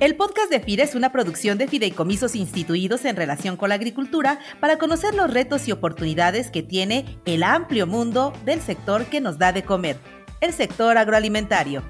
El podcast de FIRE es una producción de fideicomisos instituidos en relación con la agricultura para conocer los retos y oportunidades que tiene el amplio mundo del sector que nos da de comer, el sector agroalimentario.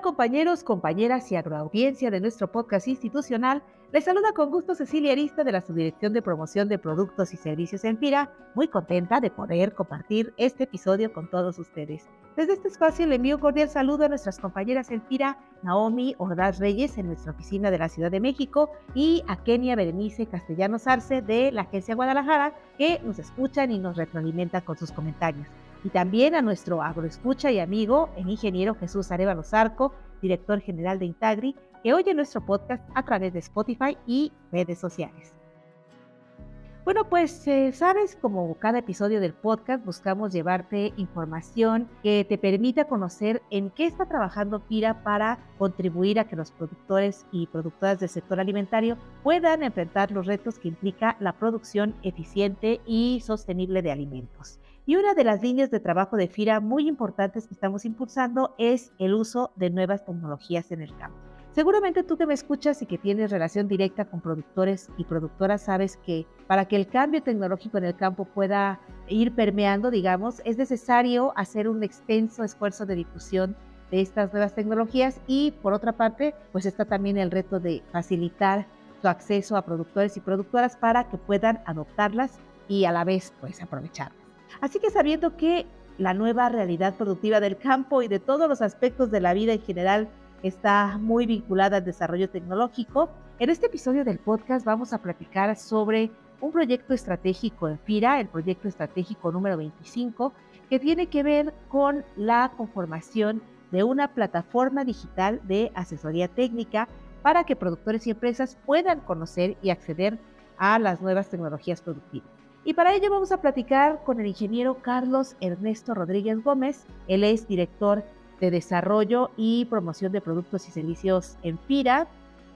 compañeros, compañeras y agroaudiencia de nuestro podcast institucional? Les saluda con gusto Cecilia Arista de la Subdirección de Promoción de Productos y Servicios en FIRA, muy contenta de poder compartir este episodio con todos ustedes. Desde este espacio le envío un cordial saludo a nuestras compañeras en FIRA, Naomi Ordaz Reyes en nuestra oficina de la Ciudad de México y a Kenia Berenice Castellanos Arce de la Agencia Guadalajara, que nos escuchan y nos retroalimentan con sus comentarios y también a nuestro agroescucha y amigo, el ingeniero Jesús Arevalo Zarco, director general de Intagri, que oye nuestro podcast a través de Spotify y redes sociales. Bueno, pues eh, sabes, como cada episodio del podcast, buscamos llevarte información que te permita conocer en qué está trabajando PIRA para contribuir a que los productores y productoras del sector alimentario puedan enfrentar los retos que implica la producción eficiente y sostenible de alimentos. Y una de las líneas de trabajo de FIRA muy importantes que estamos impulsando es el uso de nuevas tecnologías en el campo. Seguramente tú que me escuchas y que tienes relación directa con productores y productoras sabes que para que el cambio tecnológico en el campo pueda ir permeando, digamos, es necesario hacer un extenso esfuerzo de difusión de estas nuevas tecnologías y por otra parte, pues está también el reto de facilitar su acceso a productores y productoras para que puedan adoptarlas y a la vez pues aprovecharlas. Así que sabiendo que la nueva realidad productiva del campo y de todos los aspectos de la vida en general está muy vinculada al desarrollo tecnológico, en este episodio del podcast vamos a platicar sobre un proyecto estratégico en FIRA, el proyecto estratégico número 25, que tiene que ver con la conformación de una plataforma digital de asesoría técnica para que productores y empresas puedan conocer y acceder a las nuevas tecnologías productivas. Y para ello vamos a platicar con el ingeniero Carlos Ernesto Rodríguez Gómez. Él es director de Desarrollo y Promoción de Productos y Servicios en FIRA.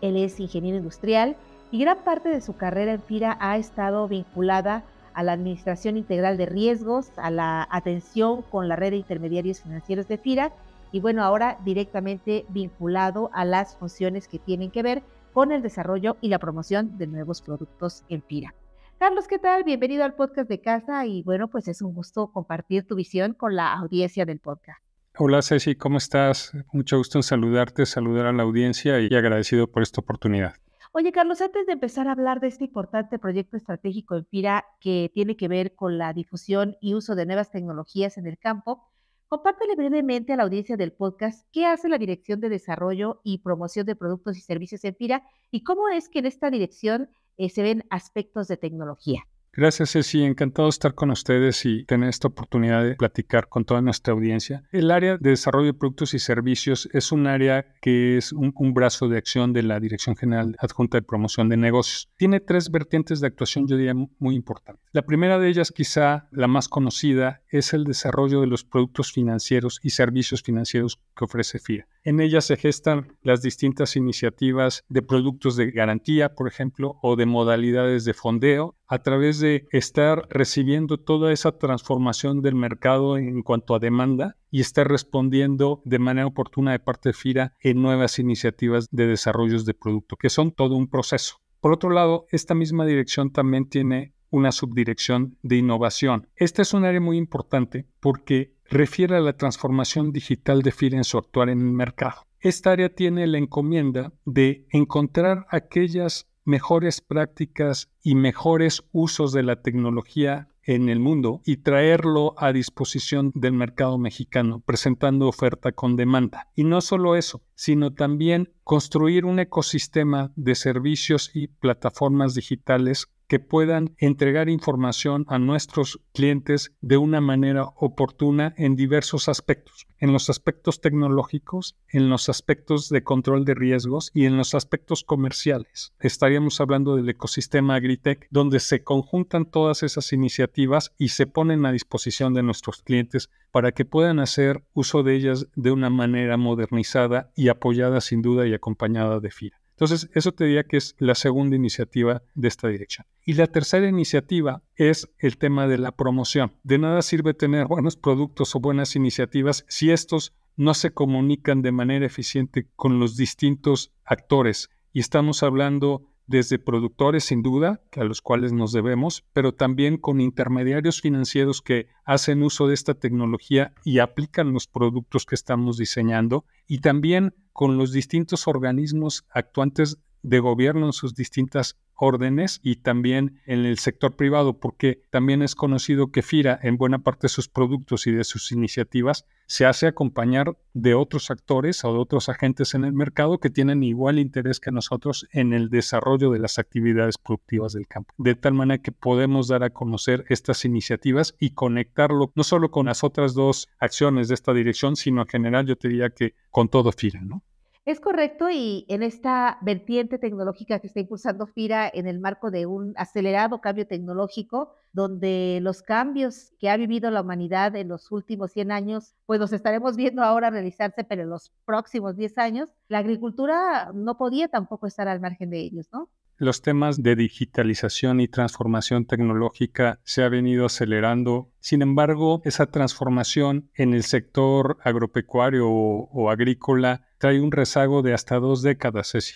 Él es ingeniero industrial y gran parte de su carrera en FIRA ha estado vinculada a la Administración Integral de Riesgos, a la atención con la red de intermediarios financieros de FIRA y bueno, ahora directamente vinculado a las funciones que tienen que ver con el desarrollo y la promoción de nuevos productos en FIRA. Carlos, ¿qué tal? Bienvenido al podcast de casa y bueno, pues es un gusto compartir tu visión con la audiencia del podcast. Hola Ceci, ¿cómo estás? Mucho gusto en saludarte, saludar a la audiencia y agradecido por esta oportunidad. Oye Carlos, antes de empezar a hablar de este importante proyecto estratégico en FIRA que tiene que ver con la difusión y uso de nuevas tecnologías en el campo, compártale brevemente a la audiencia del podcast qué hace la Dirección de Desarrollo y Promoción de Productos y Servicios en FIRA y cómo es que en esta dirección eh, se ven aspectos de tecnología. Gracias, Ceci. Encantado de estar con ustedes y tener esta oportunidad de platicar con toda nuestra audiencia. El área de desarrollo de productos y servicios es un área que es un, un, brazo de acción de la Dirección General Adjunta de Promoción de Negocios. Tiene tres vertientes de actuación, yo diría, muy importantes. La primera de ellas, quizá la más conocida, es el desarrollo de los productos financieros y servicios financieros que ofrece FIA. En ella se gestan las distintas iniciativas de productos de garantía, por ejemplo, o de modalidades de fondeo, a través de estar recibiendo toda esa transformación del mercado en cuanto a demanda y estar respondiendo de manera oportuna de parte de FIRA en nuevas iniciativas de desarrollos de producto, que son todo un proceso. Por otro lado, esta misma dirección también tiene una subdirección de innovación. Esta es un área muy importante porque refiere a la transformación digital de Firenze actual en el mercado. Esta área tiene la encomienda de encontrar aquellas mejores prácticas y mejores usos de la tecnología en el mundo y traerlo a disposición del mercado mexicano, presentando oferta con demanda. Y no solo eso, sino también construir un ecosistema de servicios y plataformas digitales que puedan entregar información a nuestros clientes de una manera oportuna en diversos aspectos, en los aspectos tecnológicos, en los aspectos de control de riesgos y en los aspectos comerciales. Estaríamos hablando del ecosistema Agritech, donde se conjuntan todas esas iniciativas y se ponen a disposición de nuestros clientes para que puedan hacer uso de ellas de una manera modernizada y apoyada sin duda y acompañada de FIRA. Entonces, eso te diría que es la segunda iniciativa de esta dirección. Y la tercera iniciativa es el tema de la promoción. De nada sirve tener buenos productos o buenas iniciativas si estos no se comunican de manera eficiente con los distintos actores. Y estamos hablando desde productores sin duda, que a los cuales nos debemos, pero también con intermediarios financieros que hacen uso de esta tecnología y aplican los productos que estamos diseñando, y también con los distintos organismos actuantes de gobierno en sus distintas órdenes y también en el sector privado, porque también es conocido que FIRA, en buena parte de sus productos y de sus iniciativas, se hace acompañar de otros actores o de otros agentes en el mercado que tienen igual interés que nosotros en el desarrollo de las actividades productivas del campo. De tal manera que podemos dar a conocer estas iniciativas y conectarlo no solo con las otras dos acciones de esta dirección, sino en general yo diría que con todo FIRA, ¿no? Es correcto y en esta vertiente tecnológica que está impulsando FIRA en el marco de un acelerado cambio tecnológico, donde los cambios que ha vivido la humanidad en los últimos 100 años, pues los estaremos viendo ahora realizarse, pero en los próximos 10 años, la agricultura no podía tampoco estar al margen de ellos, ¿no? los temas de digitalización y transformación tecnológica se ha venido acelerando. Sin embargo, esa transformación en el sector agropecuario o, agrícola trae un rezago de hasta dos décadas, Ceci.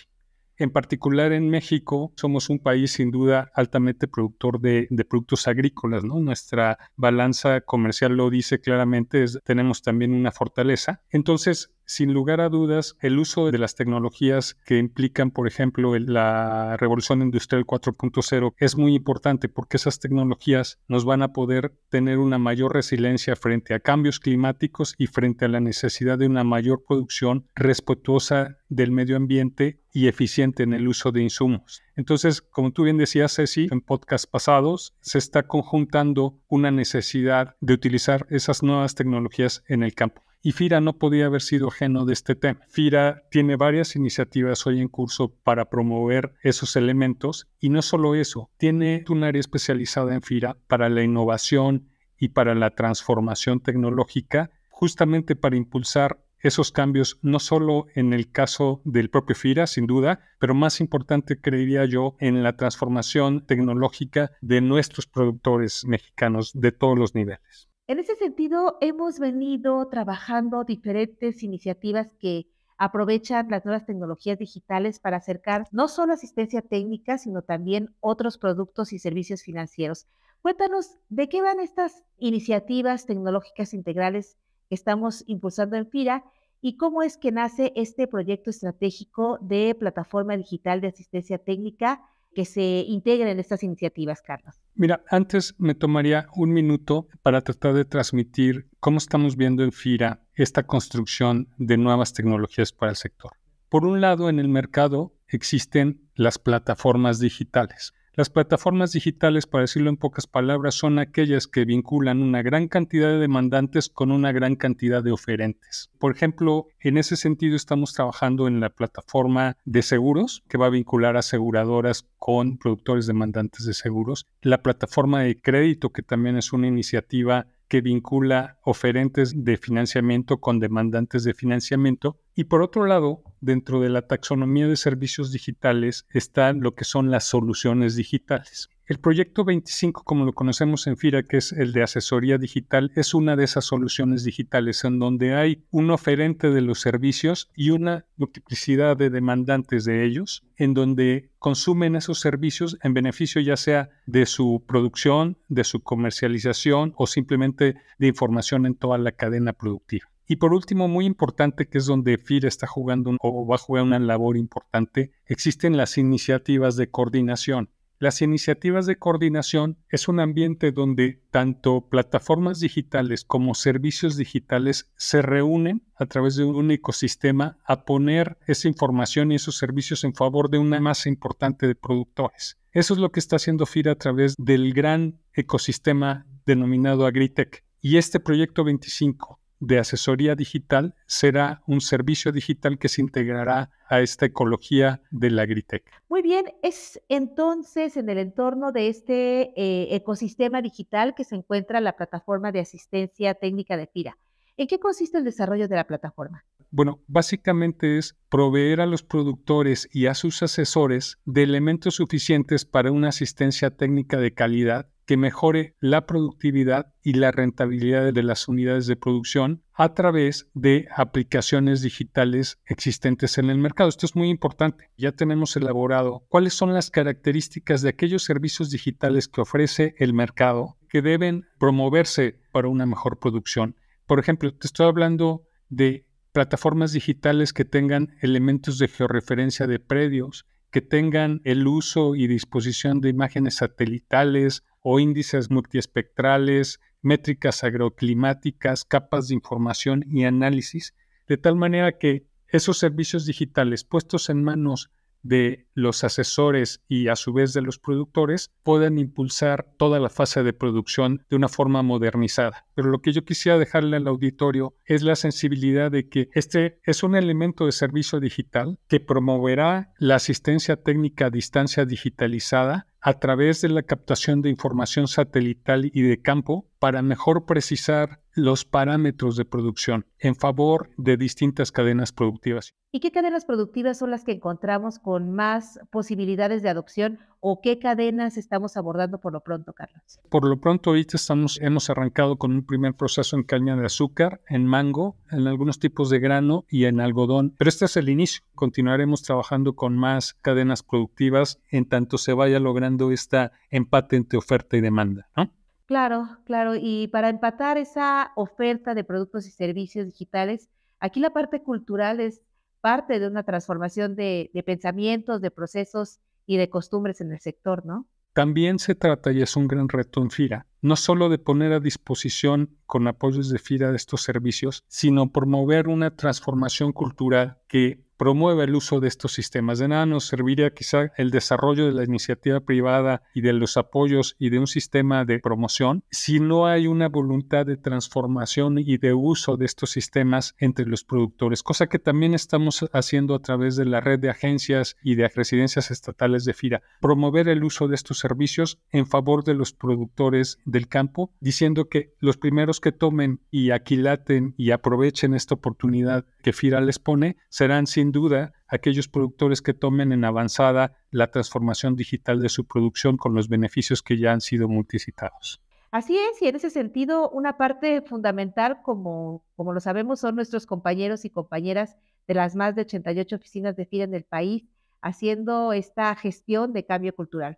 En particular en México, somos un país sin duda altamente productor de, productos agrícolas, ¿no? Nuestra balanza comercial lo dice claramente, tenemos también una fortaleza. Entonces, sin lugar a dudas, el uso de las tecnologías que implican, por ejemplo, la revolución industrial 4.0 es muy importante porque esas tecnologías nos van a poder tener una mayor resiliencia frente a cambios climáticos y frente a la necesidad de una mayor producción respetuosa del medio ambiente y eficiente en el uso de insumos. Entonces, como tú bien decías, Ceci, en podcasts pasados, se está conjuntando una necesidad de utilizar esas nuevas tecnologías en el campo y FIRA no podía haber sido ajeno de este tema. FIRA tiene varias iniciativas hoy en curso para promover esos elementos y no solo eso, tiene un área especializada en FIRA para la innovación y para la transformación tecnológica, justamente para impulsar esos cambios, no solo en el caso del propio FIRA, sin duda, pero más importante creería yo en la transformación tecnológica de nuestros productores mexicanos de todos los niveles. En ese sentido, hemos venido trabajando diferentes iniciativas que aprovechan las nuevas tecnologías digitales para acercar no solo asistencia técnica, sino también otros productos y servicios financieros. Cuéntanos de qué van estas iniciativas tecnológicas integrales que estamos impulsando en FIRA y cómo es que nace este proyecto estratégico de plataforma digital de asistencia técnica que se integren estas iniciativas, Carlos. Mira, antes me tomaría un minuto para tratar de transmitir cómo estamos viendo en FIRA esta construcción de nuevas tecnologías para el sector. Por un lado, en el mercado existen las plataformas digitales. Las plataformas digitales, para decirlo en pocas palabras, son aquellas que vinculan una gran cantidad de demandantes con una gran cantidad de oferentes. Por ejemplo, en ese sentido estamos trabajando en la plataforma de seguros, que va a vincular aseguradoras con productores demandantes de seguros. La plataforma de crédito, que también es una iniciativa que vincula oferentes de financiamiento con demandantes de financiamiento. Y por otro lado, dentro de la taxonomía de servicios digitales están lo que son las soluciones digitales. El proyecto 25, como lo conocemos en FIRA, que es el de asesoría digital, es una de esas soluciones digitales en donde hay un oferente de los servicios y una multiplicidad de demandantes de ellos, en donde consumen esos servicios en beneficio ya sea de su producción, de su comercialización o simplemente de información en toda la cadena productiva. Y por último, muy importante, que es donde FIRA está jugando o va a jugar una labor importante, existen las iniciativas de coordinación las iniciativas de coordinación es un ambiente donde tanto plataformas digitales como servicios digitales se reúnen a través de un ecosistema a poner esa información y esos servicios en favor de una masa importante de productores. Eso es lo que está haciendo FIRA a través del gran ecosistema denominado Agritech. Y este proyecto 25 de asesoría digital será un servicio digital que se integrará a esta ecología de la Agritec. Muy bien, es entonces en el entorno de este eh, ecosistema digital que se encuentra la plataforma de asistencia técnica de FIRA. ¿En qué consiste el desarrollo de la plataforma? Bueno, básicamente es proveer a los productores y a sus asesores de elementos suficientes para una asistencia técnica de calidad que mejore la productividad y la rentabilidad de las unidades de producción a través de aplicaciones digitales existentes en el mercado. Esto es muy importante. Ya tenemos elaborado cuáles son las características de aquellos servicios digitales que ofrece el mercado que deben promoverse para una mejor producción. Por ejemplo, te estoy hablando de plataformas digitales que tengan elementos de georreferencia de predios, que tengan el uso y disposición de imágenes satelitales, o índices multiespectrales, métricas agroclimáticas, capas de información y análisis, de tal manera que esos servicios digitales puestos en manos de los asesores y a su vez de los productores puedan impulsar toda la fase de producción de una forma modernizada. Pero lo que yo quisiera dejarle al auditorio es la sensibilidad de que este es un elemento de servicio digital que promoverá la asistencia técnica a distancia digitalizada a través de la captación de información satelital y de campo para mejor precisar los parámetros de producción en favor de distintas cadenas productivas. ¿Y qué cadenas productivas son las que encontramos con más posibilidades de adopción o qué cadenas estamos abordando por lo pronto, Carlos? Por lo pronto, ahorita estamos, hemos arrancado con un primer proceso en caña de azúcar, en mango, en algunos tipos de grano y en algodón. Pero este es el inicio. Continuaremos trabajando con más cadenas productivas en tanto se vaya logrando esta empate entre oferta y demanda. ¿no? Claro, claro. Y para empatar esa oferta de productos y servicios digitales, aquí la parte cultural es parte de una transformación de, pensamientos, de procesos y de costumbres en el sector, ¿no? También se trata, y es un gran reto en FIRA, no solo de poner a disposición con apoyos de FIRA estos servicios, sino promover una transformación cultural que promueva el uso de estos sistemas. De nanos, serviría quizá el desarrollo de la iniciativa privada y de los apoyos y de un sistema de promoción si no hay una voluntad de transformación y de uso de estos sistemas entre los productores, cosa que también estamos haciendo a través de la red de agencias y de residencias estatales de FIRA, promover el uso de estos servicios en favor de los productores del campo, diciendo que los primeros que tomen y aquilaten y aprovechen esta oportunidad que FIRA les pone serán sin duda aquellos productores que tomen en avanzada la transformación digital de su producción con los beneficios que ya han sido multicitados. Así es, y en ese sentido, una parte fundamental, como, como lo sabemos, son nuestros compañeros y compañeras de las más de 88 oficinas de FIRA en el país, haciendo esta gestión de cambio cultural.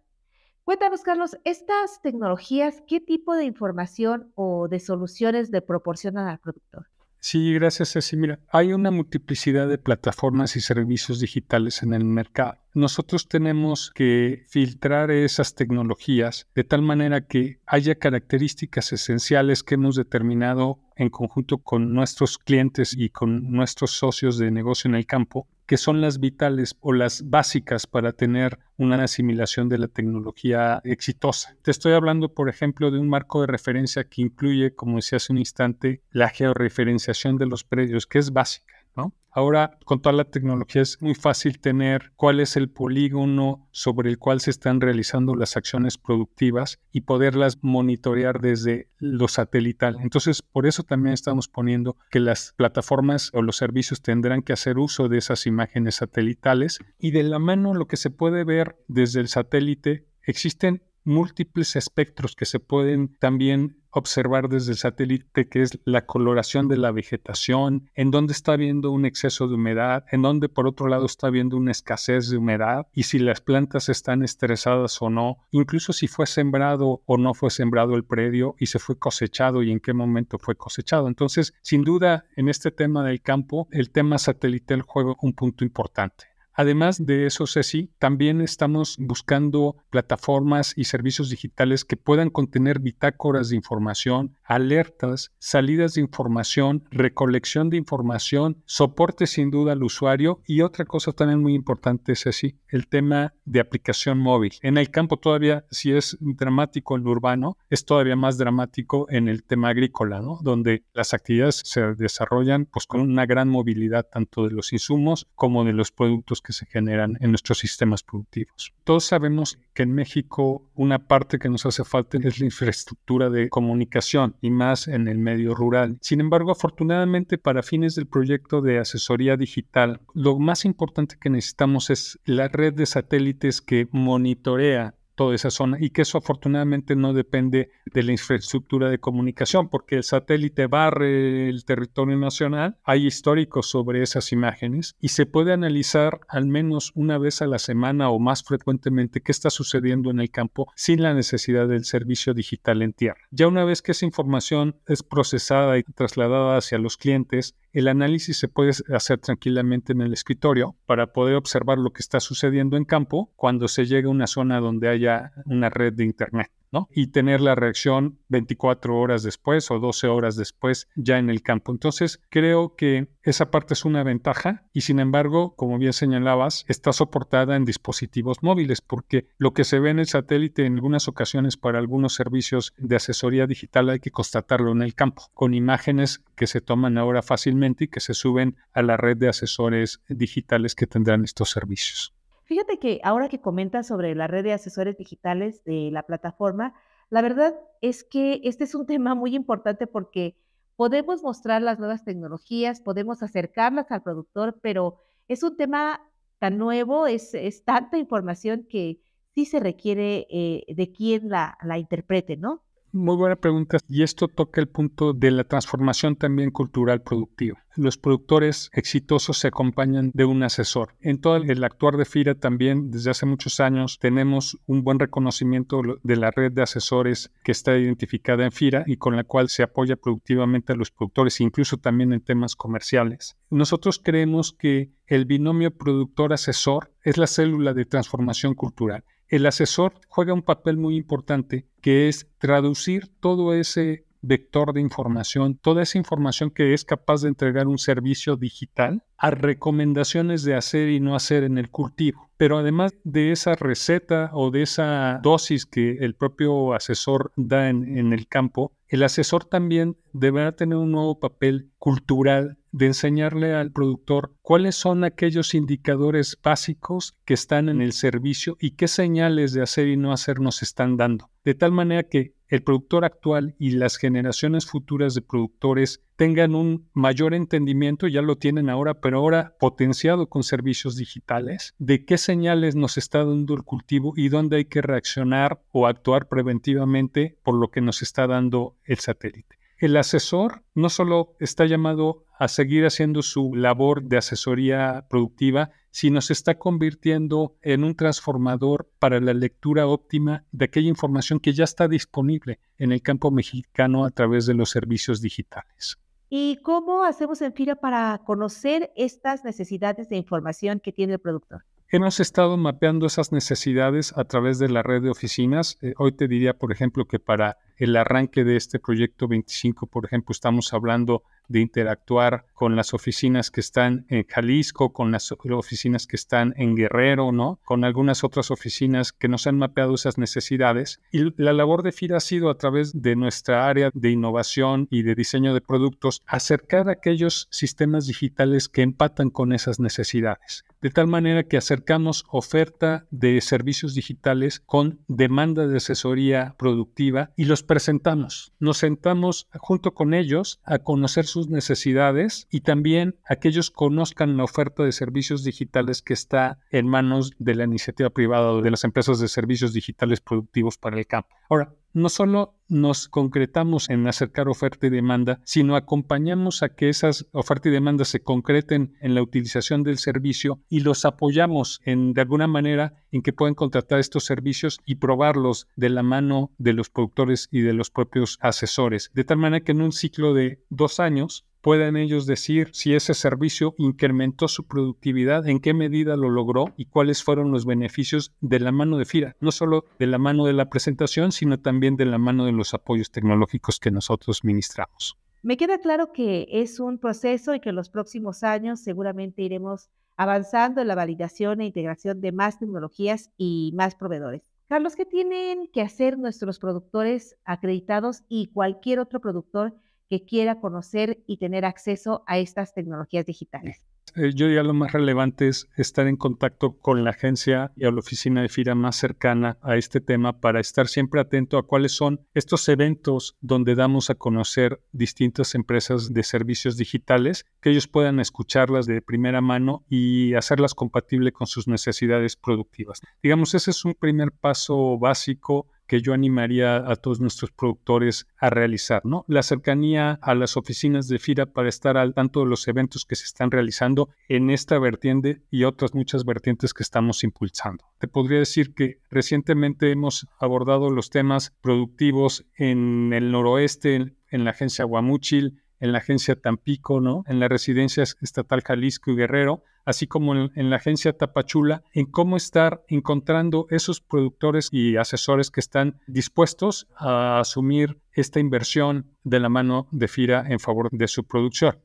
Cuéntanos, Carlos, estas tecnologías, ¿qué tipo de información o de soluciones le proporcionan al productor? Sí, gracias, Ceci. Mira, hay una multiplicidad de plataformas y servicios digitales en el mercado. Nosotros tenemos que filtrar esas tecnologías de tal manera que haya características esenciales que hemos determinado en conjunto con nuestros clientes y con nuestros socios de negocio en el campo que son las vitales o las básicas para tener una asimilación de la tecnología exitosa. Te estoy hablando, por ejemplo, de un marco de referencia que incluye, como decía hace un instante, la georreferenciación de los predios, que es básica. ¿no? Ahora, con toda la tecnología es muy fácil tener cuál es el polígono sobre el cual se están realizando las acciones productivas y poderlas monitorear desde lo satelital. Entonces, por eso también estamos poniendo que las plataformas o los servicios tendrán que hacer uso de esas imágenes satelitales y de la mano lo que se puede ver desde el satélite existen múltiples espectros que se pueden también observar desde el satélite, que es la coloración de la vegetación, en dónde está habiendo un exceso de humedad, en dónde por otro lado está habiendo una escasez de humedad y si las plantas están estresadas o no, incluso si fue sembrado o no fue sembrado el predio y se fue cosechado y en qué momento fue cosechado. Entonces, sin duda, en este tema del campo, el tema satelital juega un punto importante. Además de eso, Ceci, también estamos buscando plataformas y servicios digitales que puedan contener bitácoras de información alertas, salidas de información, recolección de información, soporte sin duda al usuario y otra cosa también muy importante es así, el tema de aplicación móvil. En el campo todavía, si es dramático en lo urbano, es todavía más dramático en el tema agrícola, ¿no? donde las actividades se desarrollan pues, con una gran movilidad tanto de los insumos como de los productos que se generan en nuestros sistemas productivos. Todos sabemos que en México una parte que nos hace falta es la infraestructura de comunicación y más en el medio rural. Sin embargo, afortunadamente para fines del proyecto de asesoría digital, lo más importante que necesitamos es la red de satélites que monitorea toda esa zona y que eso afortunadamente no depende de la infraestructura de comunicación porque el satélite barre el territorio nacional. Hay históricos sobre esas imágenes y se puede analizar al menos una vez a la semana o más frecuentemente qué está sucediendo en el campo sin la necesidad del servicio digital en tierra. Ya una vez que esa información es procesada y trasladada hacia los clientes, el análisis se puede hacer tranquilamente en el escritorio para poder observar lo que está sucediendo en campo cuando se llega a una zona donde hay una red de Internet. ¿no? Y tener la reacción 24 horas después o 12 horas después ya en el campo. Entonces, creo que esa parte es una ventaja y sin embargo, como bien señalabas, está soportada en dispositivos móviles porque lo que se ve en el satélite en algunas ocasiones para algunos servicios de asesoría digital hay que constatarlo en el campo con imágenes que se toman ahora fácilmente y que se suben a la red de asesores digitales que tendrán estos servicios. Fíjate que ahora que comentas sobre la red de asesores digitales de la plataforma, la verdad es que este es un tema muy importante porque podemos mostrar las nuevas tecnologías, podemos acercarlas al productor, pero es un tema tan nuevo, es, tanta información que sí se requiere eh, de quien la interprete, ¿no? Muy buena pregunta. Y esto toca el punto de la transformación también cultural productiva. Los productores exitosos se acompañan de un asesor. En todo el actuar de FIRA también, desde hace muchos años, tenemos un buen reconocimiento de la red de asesores que está identificada en FIRA y con la cual se apoya productivamente a los productores, incluso también en temas comerciales. Nosotros creemos que el binomio productor-asesor es la célula de transformación cultural el asesor juega un papel muy importante que es traducir todo ese vector de información, toda esa información que es capaz de entregar un servicio digital a recomendaciones de hacer y no hacer en el cultivo. Pero además de esa receta o de esa dosis que el propio asesor da en, el campo, el asesor también deberá tener un nuevo papel cultural de enseñarle al productor cuáles son aquellos indicadores básicos que están en el servicio y qué señales de hacer y no hacer nos están dando. De tal manera que el productor actual y las generaciones futuras de productores tengan un mayor entendimiento, ya lo tienen ahora, pero ahora potenciado con servicios digitales, de qué señales nos está dando el cultivo y dónde hay que reaccionar o actuar preventivamente por lo que nos está dando el satélite el asesor no solo está llamado a seguir haciendo su labor de asesoría productiva, sino se está convirtiendo en un transformador para la lectura óptima de aquella información que ya está disponible en el campo mexicano a través de los servicios digitales. ¿Y cómo hacemos en FIRA para conocer estas necesidades de información que tiene el productor? Hemos estado mapeando esas necesidades a través de la red de oficinas. Eh, hoy te diría, por ejemplo, que para el arranque de este proyecto 25, por ejemplo, estamos hablando de interactuar con las oficinas que están en Jalisco, con las oficinas que están en Guerrero, ¿no? Con algunas otras oficinas que nos han mapeado esas necesidades. Y la labor de FIRA ha sido a través de nuestra área de innovación y de diseño de productos, acercar aquellos sistemas digitales que empatan con esas necesidades. De tal manera que acercamos oferta de servicios digitales con demanda de asesoría productiva y los presentamos, nos sentamos junto con ellos a conocer sus necesidades y también a que ellos conozcan la oferta de servicios digitales que está en manos de la iniciativa privada o de las empresas de servicios digitales productivos para el campo. Ahora, no solo nos concretamos en acercar oferta y demanda, sino acompañamos a que esas oferta y demanda se concreten en la utilización del servicio y los apoyamos en de alguna manera en que puedan contratar estos servicios y probarlos de la mano de los productores y de los propios asesores, de tal manera que en un ciclo de dos años ¿Pueden ellos decir si ese servicio incrementó su productividad, en qué medida lo logró y cuáles fueron los beneficios de la mano de FIRA, no solo de la mano de la presentación, sino también de la mano de los apoyos tecnológicos que nosotros ministramos. Me queda claro que es un proceso y que en los próximos años seguramente iremos avanzando en la validación e integración de más tecnologías y más proveedores. Carlos, ¿qué tienen que hacer nuestros productores acreditados y cualquier otro productor que quiera conocer y tener acceso a estas tecnologías digitales? Eh, yo diría lo más relevante es estar en contacto con la agencia y a la oficina de FIRA más cercana a este tema para estar siempre atento a cuáles son estos eventos donde damos a conocer distintas empresas de servicios digitales, que ellos puedan escucharlas de primera mano y hacerlas compatible con sus necesidades productivas. Digamos, ese es un primer paso básico que yo animaría a todos nuestros productores a realizar, ¿no? La cercanía a las oficinas de FIRA para estar al tanto de los eventos que se están realizando en esta vertiente y otras muchas vertientes que estamos impulsando. Te podría decir que recientemente hemos abordado los temas productivos en el noroeste, en la agencia Guamuchil, en la agencia Tampico, ¿no? en la residencia estatal Jalisco y Guerrero, así como en, en, la agencia Tapachula, en cómo estar encontrando esos productores y asesores que están dispuestos a asumir esta inversión de la mano de FIRA en favor de su producción.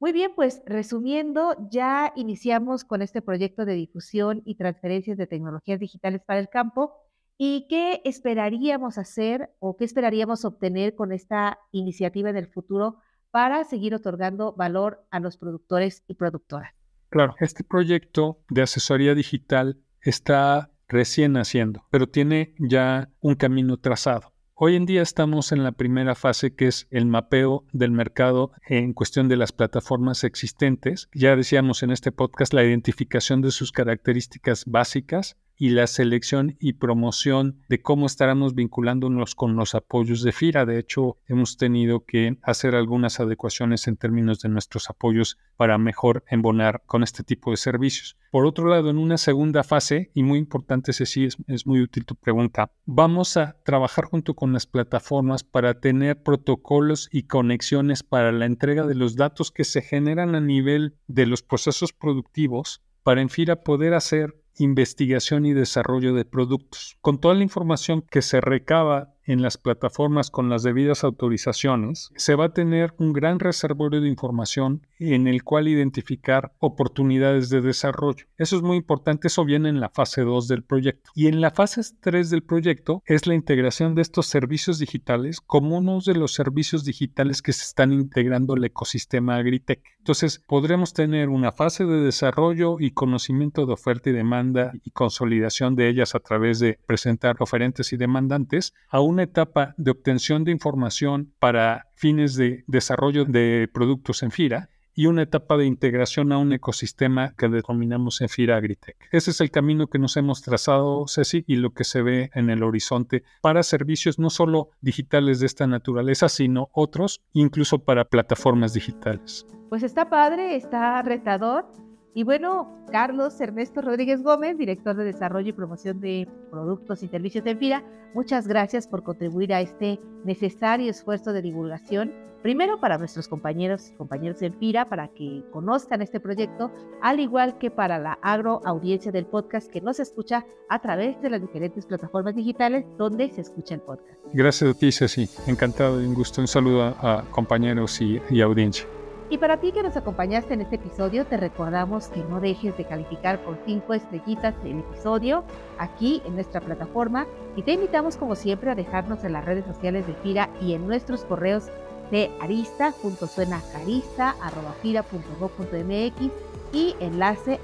Muy bien, pues resumiendo, ya iniciamos con este proyecto de difusión y transferencias de tecnologías digitales para el campo. ¿Y qué esperaríamos hacer o qué esperaríamos obtener con esta iniciativa en el futuro para seguir otorgando valor a los productores y productoras. Claro, este proyecto de asesoría digital está recién naciendo, pero tiene ya un camino trazado. Hoy en día estamos en la primera fase que es el mapeo del mercado en cuestión de las plataformas existentes. Ya decíamos en este podcast la identificación de sus características básicas y la selección y promoción de cómo estaremos vinculándonos con los apoyos de FIRA. De hecho, hemos tenido que hacer algunas adecuaciones en términos de nuestros apoyos para mejor embonar con este tipo de servicios. Por otro lado, en una segunda fase, y muy importante, Ceci, es, es muy útil tu pregunta, vamos a trabajar junto con las plataformas para tener protocolos y conexiones para la entrega de los datos que se generan a nivel de los procesos productivos para en FIRA poder hacer investigación y desarrollo de productos. Con toda la información que se recaba en las plataformas con las debidas autorizaciones, se va a tener un gran reservorio de información en el cual identificar oportunidades de desarrollo. Eso es muy importante, eso viene en la fase 2 del proyecto. Y en la fase 3 del proyecto es la integración de estos servicios digitales como uno de los servicios digitales que se están integrando al ecosistema Agritech. Entonces, podremos tener una fase de desarrollo y conocimiento de oferta y demanda y consolidación de ellas a través de presentar oferentes y demandantes a una etapa de obtención de información para fines de desarrollo de productos en FIRA y una etapa de integración a un ecosistema que denominamos en FIRA Agritech. Ese es el camino que nos hemos trazado, Ceci, y lo que se ve en el horizonte para servicios no solo digitales de esta naturaleza, sino otros, incluso para plataformas digitales. Pues está padre, está retador y bueno, Carlos Ernesto Rodríguez Gómez, director de Desarrollo y Promoción de Productos y Servicios de Enfira, muchas gracias por contribuir a este necesario esfuerzo de divulgación, primero para nuestros compañeros y compañeras de Empira, para que conozcan este proyecto, al igual que para la agroaudiencia del podcast que nos escucha a través de las diferentes plataformas digitales donde se escucha el podcast. Gracias a ti, Encantado y un gusto. Un saludo a, compañeros y audiencia. Y para ti que nos acompañaste en este episodio, te recordamos que no dejes de calificar por 5 estrellitas el episodio aquí en nuestra plataforma y te invitamos como siempre a dejarnos en las redes sociales de Fira y en nuestros correos de arista.suenacarista.gov.mx y enlace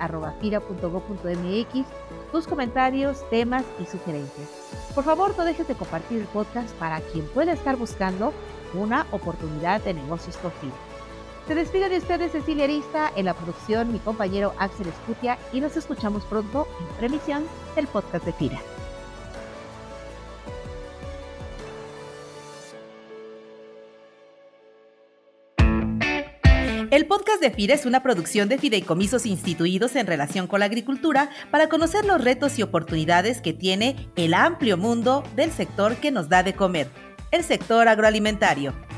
tus comentarios, temas y sugerencias. Por favor, no dejes de compartir el podcast para quien pueda estar buscando una oportunidad de negocios con Fira. Se despide de ustedes Cecilia Arista, en la producción mi compañero Axel Escutia y nos escuchamos pronto en remisión del podcast de FIRA. El podcast de FIRA es una producción de fideicomisos instituidos en relación con la agricultura para conocer los retos y oportunidades que tiene el amplio mundo del sector que nos da de comer, el sector agroalimentario.